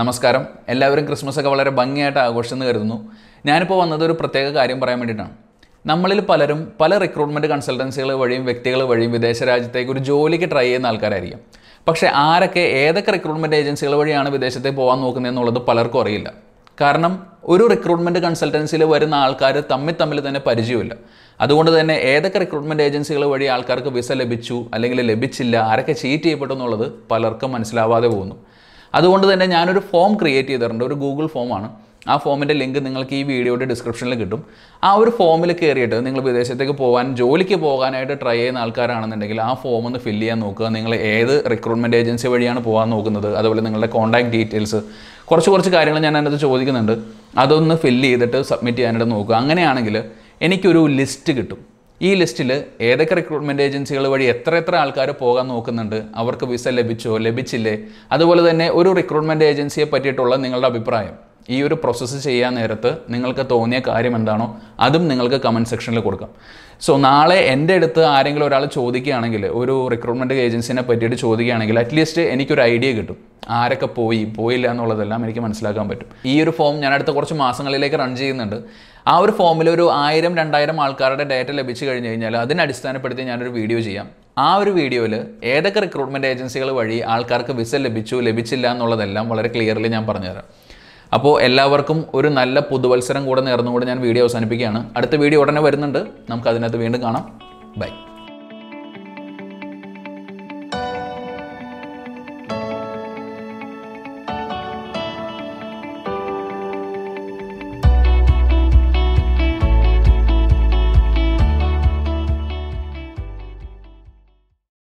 നമസ്കാരം എല്ലാവരും ക്രിസ്മസ് ഒക്കെ വളരെ ഭംഗിയായിട്ട് ആഘോഷിച്ചെന്ന് കരുതുന്നു ഞാനിപ്പോൾ വന്നത് ഒരു പ്രത്യേക കാര്യം പറയാൻ വേണ്ടിയിട്ടാണ് നമ്മളിൽ പലരും പല റിക്രൂട്ട്മെൻറ്റ് കൺസൾട്ടൻസികൾ വഴിയും വ്യക്തികൾ വഴിയും വിദേശ രാജ്യത്തേക്ക് ഒരു ജോലിക്ക് ട്രൈ ചെയ്യുന്ന ആൾക്കാരായിരിക്കും പക്ഷേ ആരൊക്കെ ഏതൊക്കെ റിക്രൂട്ട്മെൻറ്റ് ഏജൻസികൾ വഴിയാണ് വിദേശത്തേക്ക് പോകാൻ നോക്കുന്നത് എന്നുള്ളത് പലർക്കും അറിയില്ല കാരണം ഒരു റിക്രൂട്ട്മെൻറ്റ് കൺസൾട്ടൻസിയിൽ വരുന്ന ആൾക്കാർ തമ്മിൽ തമ്മിൽ തന്നെ പരിചയമില്ല അതുകൊണ്ട് തന്നെ ഏതൊക്കെ റിക്രൂട്ട്മെൻറ്റ് ഏജൻസികൾ വഴി ആൾക്കാർക്ക് വിസ ലഭിച്ചു അല്ലെങ്കിൽ ലഭിച്ചില്ല ആരൊക്കെ ചീറ്റ് ചെയ്യപ്പെട്ടു എന്നുള്ളത് പലർക്കും മനസ്സിലാവാതെ പോകുന്നു അതുകൊണ്ട് തന്നെ ഞാനൊരു ഫോം ക്രിയേറ്റ് ചെയ്തിട്ടുണ്ട് ഒരു ഗൂഗിൾ ഫോമാണ് ആ ഫോമിൻ്റെ ലിങ്ക് നിങ്ങൾക്ക് ഈ വീഡിയോയുടെ ഡിസ്ക്രിപ്ഷനിൽ കിട്ടും ആ ഒരു ഫോമിൽ കയറിയിട്ട് നിങ്ങൾ വിദേശത്തേക്ക് പോകാൻ ജോലിക്ക് പോകാനായിട്ട് ട്രൈ ചെയ്യുന്ന ആൾക്കാരാണെന്നുണ്ടെങ്കിൽ ആ ഫോം ഒന്ന് ഫില്ല് ചെയ്യാൻ നോക്കുക നിങ്ങൾ ഏത് റിക്രൂട്ട്മെൻറ്റ് ഏജൻസി വഴിയാണ് പോകാൻ നോക്കുന്നത് അതുപോലെ നിങ്ങളുടെ കോൺടാക്ട് ഡീറ്റെയിൽസ് കുറച്ച് കുറച്ച് കാര്യങ്ങൾ ഞാൻ അതിനകത്ത് ചോദിക്കുന്നുണ്ട് അതൊന്ന് ഫില്ല് ചെയ്തിട്ട് സബ്മിറ്റ് ചെയ്യാനായിട്ട് നോക്കുക അങ്ങനെയാണെങ്കിൽ എനിക്കൊരു ലിസ്റ്റ് കിട്ടും ഈ ലിസ്റ്റിൽ ഏതൊക്കെ റിക്രൂട്ട്മെൻറ്റ് ഏജൻസികൾ വഴി എത്ര എത്ര ആൾക്കാർ പോകാൻ നോക്കുന്നുണ്ട് അവർക്ക് വിസ ലഭിച്ചോ ലഭിച്ചില്ലേ അതുപോലെ തന്നെ ഒരു റിക്രൂട്ട്മെൻറ്റ് ഏജൻസിയെ പറ്റിയിട്ടുള്ള നിങ്ങളുടെ അഭിപ്രായം ഈ ഒരു പ്രോസസ്സ് ചെയ്യാൻ നേരത്ത് നിങ്ങൾക്ക് തോന്നിയ കാര്യം എന്താണോ അതും നിങ്ങൾക്ക് കമൻറ്റ് സെക്ഷനിൽ കൊടുക്കാം സോ നാളെ എൻ്റെ അടുത്ത് ആരെങ്കിലും ഒരാൾ ചോദിക്കുകയാണെങ്കിൽ ഒരു റിക്രൂട്ട്മെൻറ്റ് ഏജൻസിനെ പറ്റിയിട്ട് ചോദിക്കുകയാണെങ്കിൽ അറ്റ്ലീസ്റ്റ് എനിക്കൊരു ഐഡിയ കിട്ടും ആരൊക്കെ പോയി പോയില്ല എന്നുള്ളതെല്ലാം എനിക്ക് മനസ്സിലാക്കാൻ പറ്റും ഈ ഒരു ഫോം ഞാൻ അടുത്ത കുറച്ച് മാസങ്ങളിലേക്ക് റൺ ചെയ്യുന്നുണ്ട് ആ ഒരു ഫോമിൽ ഒരു ആയിരം രണ്ടായിരം ആൾക്കാരുടെ ഡാറ്റ ലഭിച്ചു കഴിഞ്ഞ് കഴിഞ്ഞാൽ അതിനെ അടിസ്ഥാനപ്പെടുത്തി ഞാനൊരു വീഡിയോ ചെയ്യാം ആ ഒരു വീഡിയോയിൽ ഏതൊക്കെ റിക്രൂട്ട്മെൻറ്റ് ഏജൻസികൾ വഴി ആൾക്കാർക്ക് വിസ ലഭിച്ചു ലഭിച്ചില്ല എന്നുള്ളതെല്ലാം വളരെ ക്ലിയർലി ഞാൻ പറഞ്ഞുതരാം അപ്പോൾ എല്ലാവർക്കും ഒരു നല്ല പുതുവത്സരം കൂടെ നേർന്നുകൊണ്ട് ഞാൻ വീഡിയോ അവസാനിപ്പിക്കുകയാണ് അടുത്ത വീഡിയോ ഉടനെ വരുന്നുണ്ട് നമുക്ക് അതിനകത്ത് വീണ്ടും കാണാം ബൈ